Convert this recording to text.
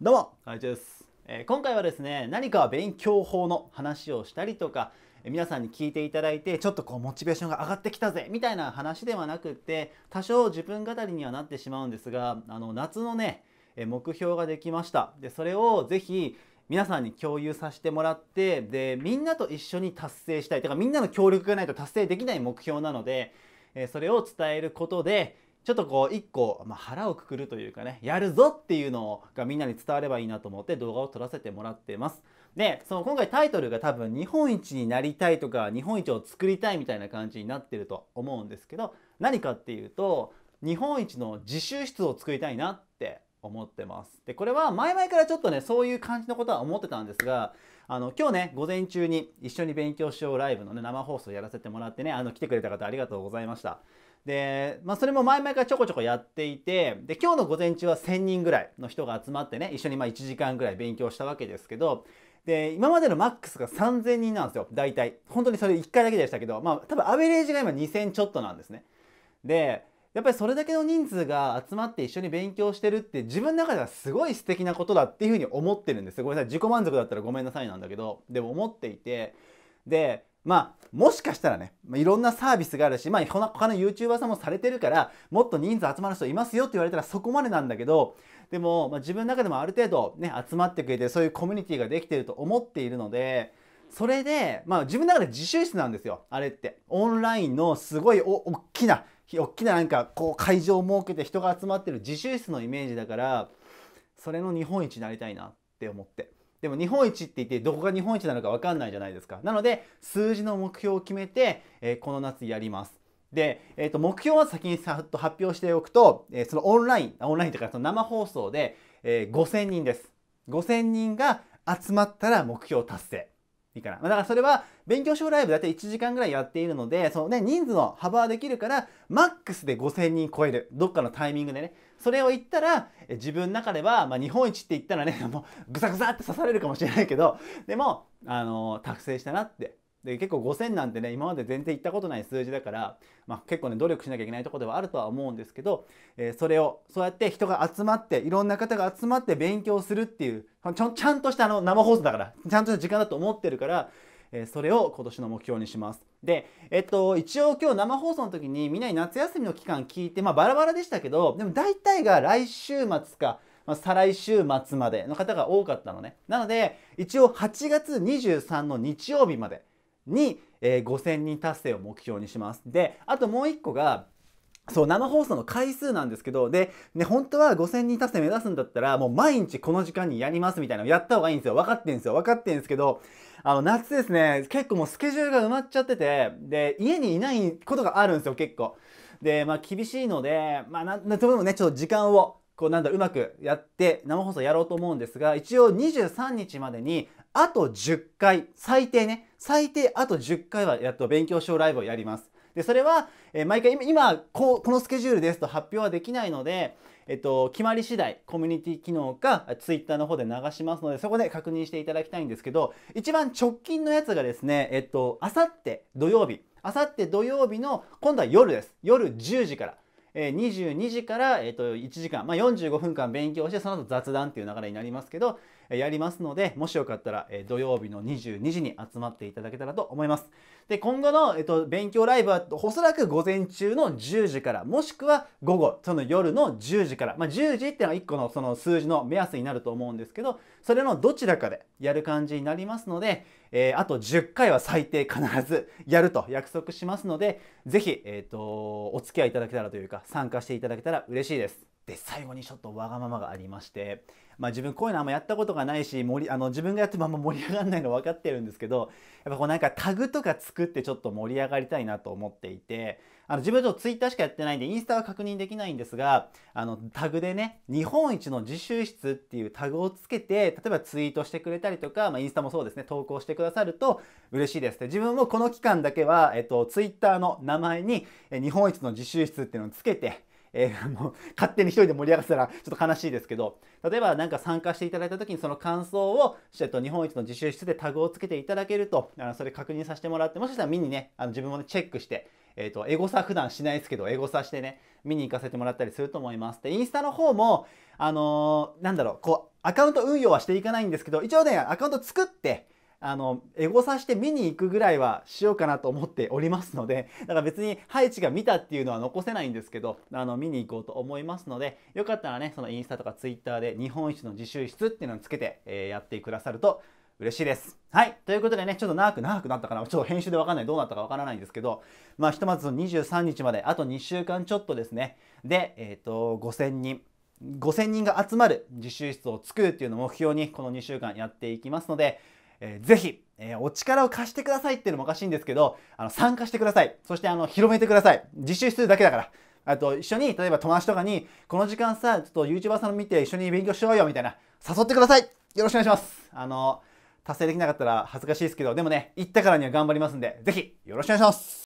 どうも、あいです、えー、今回はですね、何か勉強法の話をしたりとか、えー、皆さんに聞いていただいて、ちょっとこうモチベーションが上がってきたぜみたいな話ではなくて、多少自分語りにはなってしまうんですが、あの夏のね、えー、目標ができました。で、それをぜひ皆さんに共有させてもらってでみんなと一緒に達成したいてかみんなの協力がないと達成できない目標なので、えー、それを伝えることで、ちょっとこう一個、まあ、腹をくくるというかねやるぞっていうのがみんなに伝わればいいなと思って動画を撮らせてもらってますでその今回タイトルが多分日本一になりたいとか日本一を作りたいみたいな感じになってると思うんですけど何かっていうと日本一の自習室を作りたいなって思ってますでこれは前々からちょっとねそういう感じのことは思ってたんですがあの今日ね午前中に一緒に勉強しようライブのね生放送やらせてもらってねあの来てくれた方ありがとうございましたで、まあ、それも前々からちょこちょこやっていてで今日の午前中は1,000人ぐらいの人が集まってね一緒にま1時間ぐらい勉強したわけですけどで今までのマックスが3,000人なんですよ大体本当にそれ1回だけでしたけど、まあ、多分アベレージが今2,000ちょっとなんですね。でやっぱりそれだけの人数が集まって一緒に勉強してるって自分の中ではすごい素敵なことだっていうふうに思ってるんですごめんなさい自己満足だったらごめんなさいなんだけどでも思っていてでまあ、もしかしたらね、まあ、いろんなサービスがあるし、まあ、他の YouTuber さんもされてるから、もっと人数集まる人いますよって言われたらそこまでなんだけど、でも、まあ、自分の中でもある程度ね、集まってくれて、そういうコミュニティができてると思っているので、それで、まあ、自分の中で自習室なんですよ、あれって。オンラインのすごいお大きな、大きななんかこう会場を設けて人が集まってる自習室のイメージだから、それの日本一になりたいなって思って。でも日本一って言ってどこが日本一なのか分かんないじゃないですか。なので数字の目標を決めて、えー、この夏やります。で、えー、と目標は先にさっと発表しておくと、えー、そのオンラインオンラインというかその生放送で、えー、5000人です。5000人が集まったら目標達成。いいかな。だからそれは勉強賞ライブだって1時間ぐらいやっているので、そのね、人数の幅はできるから、マックスで5000人超える。どっかのタイミングでね。それを言ったら、自分の中では、まあ、日本一って言ったらね、もうグサグサって刺されるかもしれないけど、でも、あのー、達成したなってで、結構5000なんてね、今まで全然行ったことない数字だから、まあ、結構ね、努力しなきゃいけないとこではあるとは思うんですけど、えー、それを、そうやって人が集まって、いろんな方が集まって勉強するっていう、ちょちゃんとしたあの生放送だから、ちゃんとした時間だと思ってるから、えそれを今年の目標にします。で、えっと、一応今日生放送の時にみんなに夏休みの期間聞いて、まあバラバラでしたけど、でも大体が来週末か、ま再来週末までの方が多かったのね。なので、一応8月23の日曜日まで、に、えー、5000人達成を目標にします。で、あともう1個が、そう、生放送の回数なんですけど、で、ね、本当は5000人達成目指すんだったら、もう毎日この時間にやりますみたいなのやった方がいいんですよ。分かってんですよ。分かってんですけど、あの、夏ですね、結構もうスケジュールが埋まっちゃってて、で、家にいないことがあるんですよ、結構。で、まあ厳しいので、まあ、なんともね、ちょっと時間をこうなんだ、うまくやって生放送やろうと思うんですが、一応23日までに、あと10回、最低ね、最低あと10回はやっと勉強しようライブをやります。で、それは、え毎回今こう、このスケジュールですと発表はできないので、えっと、決まり次第、コミュニティ機能か、twitter の方で流しますので、そこで確認していただきたいんですけど、一番直近のやつがですね、えっと、あさって土曜日、あさって土曜日の、今度は夜です。夜10時から。22時から、1時間、まあ、45分間勉強してその後雑談っていう流れになりますけど、やりますのでもしよかったら、土曜日の22時に集まっていただけたらと思います。で、今後の、えっと、勉強ライブは、おそらく午前中の10時から、もしくは午後、その夜の10時から、まあ、10時っていうのは1個のその数字の目安になると思うんですけど、それのどちらかでやる感じになりますので、えー、あと10回は最低必ずやると約束しますので、ぜひ、えっ、ー、と、お付き合いいただけたらというか、参加していただけたら嬉しいです。で最後にちょっとわがままがありまして、まあ、自分こういうのあんまやったことがないし盛りあの自分がやってもあんま盛り上がらないの分かってるんですけどやっぱこうなんかタグとか作ってちょっと盛り上がりたいなと思っていてあの自分はちょっと Twitter しかやってないんでインスタは確認できないんですがあのタグでね日本一の自習室っていうタグをつけて例えばツイートしてくれたりとか、まあ、インスタもそうですね投稿してくださると嬉しいですで、自分もこの期間だけは、えっと、Twitter の名前に日本一の自習室っていうのをつけてえー、もう勝手に一人で盛り上がったらちょっと悲しいですけど例えば何か参加していただいた時にその感想を、えっと、日本一の自習室でタグをつけていただけるとあのそれ確認させてもらってもしかしたら見にねあの自分もねチェックして、えーと、とエゴサ普段しないですけどエゴサしてね見に行かせてもらったりすると思います。でインスタの方もあのー、なんだろうこうアカウント運用はしていかないんですけど一応ねアカウント作ってあの、エゴサして見に行くぐらいはしようかなと思っておりますので、だから別にハイチが見たっていうのは残せないんですけど、あの、見に行こうと思いますので、よかったらね、そのインスタとかツイッターで日本一の自習室っていうのをつけて、えー、やってくださると嬉しいです。はい。ということでね、ちょっと長く長くなったかな。ちょっと編集でわかんない。どうなったかわからないんですけど、まあ、ひとまず23日まで、あと2週間ちょっとですね。で、えっ、ー、と、5000人。5000人が集まる自習室を作るっていうのを目標にこの2週間やっていきますので、えー、ぜひ、えー、お力を貸してくださいっていうのもおかしいんですけど、あの、参加してください。そしてあの、広めてください。実習するだけだから。あと、一緒に、例えば友達とかに、この時間さ、ちょっと YouTuber さん見て一緒に勉強しようよみたいな、誘ってくださいよろしくお願いします。あの、達成できなかったら恥ずかしいですけど、でもね、行ったからには頑張りますんで、ぜひよろしくお願いします